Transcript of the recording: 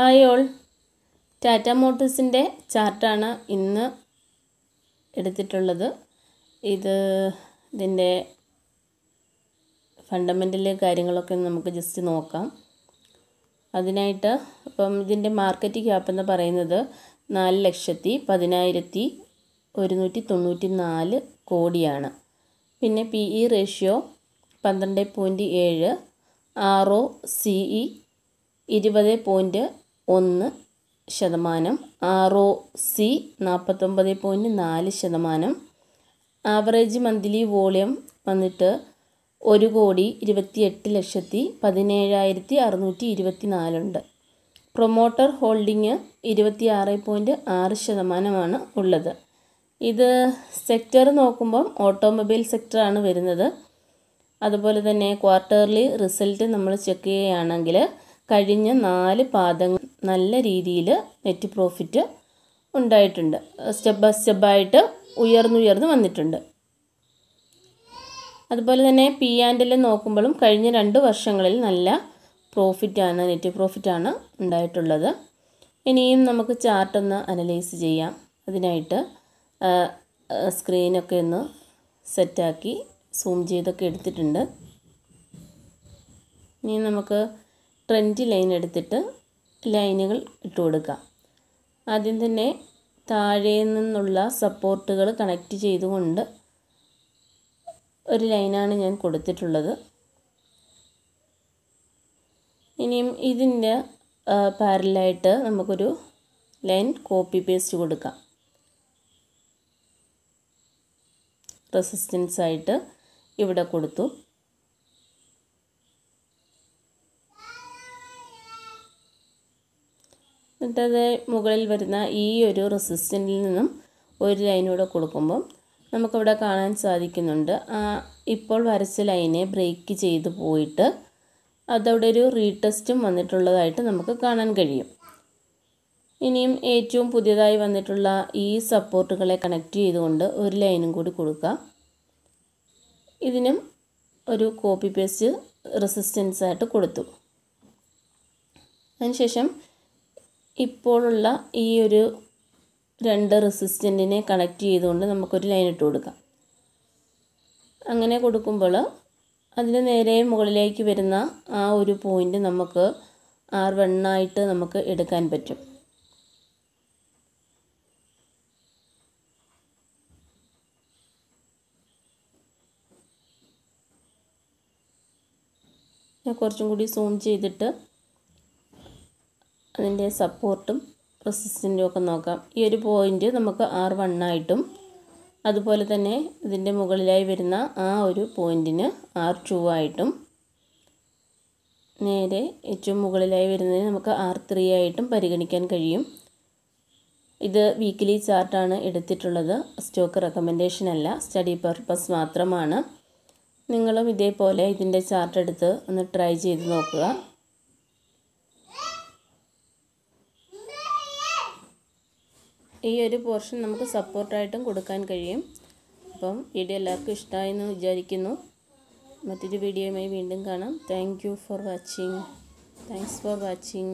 hi all Tata മോട്ടോഴ്സിൻ്റെ ചാർട്ടാണ് ഇന്ന് എടുത്തിട്ടുള്ളത് ഇത് ഇതിൻ്റെ ഫണ്ടമെൻ്റൽ കാര്യങ്ങളൊക്കെ നമുക്ക് ജസ്റ്റ് നോക്കാം അതിനായിട്ട് ഇപ്പം ഇതിൻ്റെ മാർക്കറ്റ് ക്യാപ്പ് എന്ന് പറയുന്നത് നാല് ലക്ഷത്തി പതിനായിരത്തി ഒരുന്നൂറ്റി തൊണ്ണൂറ്റി നാല് കോടിയാണ് പിന്നെ പി ഇ റേഷ്യോ പന്ത്രണ്ട് പോയിൻറ്റ് ഏഴ് ആർ ഒ സി ഇ ഇരുപത് പോയിൻറ്റ് ഒന്ന് ശതമാനം ആർ ഒ സി നാൽപ്പത്തൊമ്പത് പോയിൻറ്റ് നാല് ശതമാനം ആവറേജ് മന്ത്ലി വോളിയം വന്നിട്ട് ഒരു കോടി ഇരുപത്തി എട്ട് ലക്ഷത്തി പതിനേഴായിരത്തി അറുന്നൂറ്റി ഇരുപത്തി നാലുണ്ട് പ്രൊമോട്ടർ ഹോൾഡിങ് ഇരുപത്തി ആറ് പോയിൻറ്റ് ആറ് ശതമാനമാണ് ഉള്ളത് ഇത് സെക്ടർ നോക്കുമ്പം ഓട്ടോമൊബൈൽ സെക്ടറാണ് വരുന്നത് അതുപോലെ തന്നെ ക്വാർട്ടർലി റിസൾട്ട് നമ്മൾ ചെക്ക് ചെയ്യുകയാണെങ്കിൽ കഴിഞ്ഞ നാല് പാദങ്ങൾ നല്ല രീതിയിൽ നെറ്റ് പ്രോഫിറ്റ് ഉണ്ടായിട്ടുണ്ട് സ്റ്റെപ്പ് ബൈ സ്റ്റെപ്പായിട്ട് ഉയർന്നുയർന്ന് വന്നിട്ടുണ്ട് അതുപോലെ തന്നെ പി ആൻഡ് എല്ലാം നോക്കുമ്പോഴും കഴിഞ്ഞ രണ്ട് വർഷങ്ങളിൽ നല്ല പ്രോഫിറ്റാണ് നെറ്റ് പ്രോഫിറ്റാണ് ഉണ്ടായിട്ടുള്ളത് ഇനിയും നമുക്ക് ചാർട്ടൊന്ന് അനലൈസ് ചെയ്യാം അതിനായിട്ട് സ്ക്രീനൊക്കെ ഒന്ന് സെറ്റാക്കി സൂം ചെയ്തൊക്കെ എടുത്തിട്ടുണ്ട് ഇനി നമുക്ക് ട്രെൻഡ് ലൈൻ എടുത്തിട്ട് ലൈനുകൾ ഇട്ട് കൊടുക്കുക ആദ്യം തന്നെ താഴെ നിന്നുള്ള സപ്പോർട്ടുകൾ കണക്റ്റ് ചെയ്തുകൊണ്ട് ഒരു ലൈനാണ് ഞാൻ കൊടുത്തിട്ടുള്ളത് ഇനിയും ഇതിൻ്റെ പാരലായിട്ട് നമുക്കൊരു ലൈൻ കോപ്പി പേസ്റ്റ് കൊടുക്കാം റെസിസ്റ്റൻസ് ആയിട്ട് ഇവിടെ കൊടുത്തു രണ്ടാമത്തേത് മുകളിൽ വരുന്ന ഈ ഒരു റെസിസ്റ്റൻറ്റിൽ നിന്നും ഒരു ലൈനൂടെ കൊടുക്കുമ്പം നമുക്കിവിടെ കാണാൻ സാധിക്കുന്നുണ്ട് ഇപ്പോൾ വരച്ച ലൈനെ ബ്രേക്ക് ചെയ്ത് പോയിട്ട് അതവിടെ ഒരു റീടെസ്റ്റും വന്നിട്ടുള്ളതായിട്ട് നമുക്ക് കാണാൻ കഴിയും ഇനിയും ഏറ്റവും പുതിയതായി വന്നിട്ടുള്ള ഈ സപ്പോർട്ടുകളെ കണക്ട് ചെയ്തുകൊണ്ട് ഒരു ലൈനും കൂടി കൊടുക്കുക ഇതിനും ഒരു കോപ്പി പേസ്റ്റ് റെസിസ്റ്റൻസ് ആയിട്ട് കൊടുത്തു അതിനുശേഷം ഇപ്പോഴുള്ള ഈ ഒരു രണ്ട് റെസിസ്റ്റൻറ്റിനെ കണക്ട് ചെയ്തുകൊണ്ട് നമുക്കൊരു ലൈൻ ഇട്ട് കൊടുക്കാം അങ്ങനെ കൊടുക്കുമ്പോൾ അതിന് നേരെ മുകളിലേക്ക് വരുന്ന ആ ഒരു പോയിൻ്റ് നമുക്ക് ആർ വണ്ണായിട്ട് നമുക്ക് എടുക്കാൻ പറ്റും ഞാൻ കുറച്ചും കൂടി സൂം ചെയ്തിട്ട് അതിൻ്റെ സപ്പോർട്ടും റെസിസ്റ്റൻ്റും ഒക്കെ നോക്കാം ഈ ഒരു പോയിൻ്റ് നമുക്ക് ആർ വണ്ണായിട്ടും അതുപോലെ തന്നെ ഇതിൻ്റെ മുകളിലായി വരുന്ന ആ ഒരു പോയിൻറ്റിന് ആർ ടു ആയിട്ടും നേരെ ഏറ്റവും മുകളിലായി വരുന്നതിന് നമുക്ക് ആർ ത്രീ ആയിട്ടും പരിഗണിക്കാൻ കഴിയും ഇത് വീക്കിലി ചാർട്ടാണ് എടുത്തിട്ടുള്ളത് സ്റ്റോക്ക് റെക്കമെൻഡേഷൻ അല്ല സ്റ്റഡി പർപ്പസ് മാത്രമാണ് നിങ്ങളും ഇതേപോലെ ഇതിൻ്റെ ചാർട്ട് എടുത്ത് ഒന്ന് ട്രൈ ചെയ്ത് നോക്കുക ഈ ഒരു പോർഷൻ നമുക്ക് സപ്പോർട്ടായിട്ടും കൊടുക്കാൻ കഴിയും അപ്പം വീഡിയോ എല്ലാവർക്കും ഇഷ്ടമായെന്ന് വിചാരിക്കുന്നു മറ്റൊരു വീഡിയോയുമായി വീണ്ടും കാണാം thank for watching thanks for watching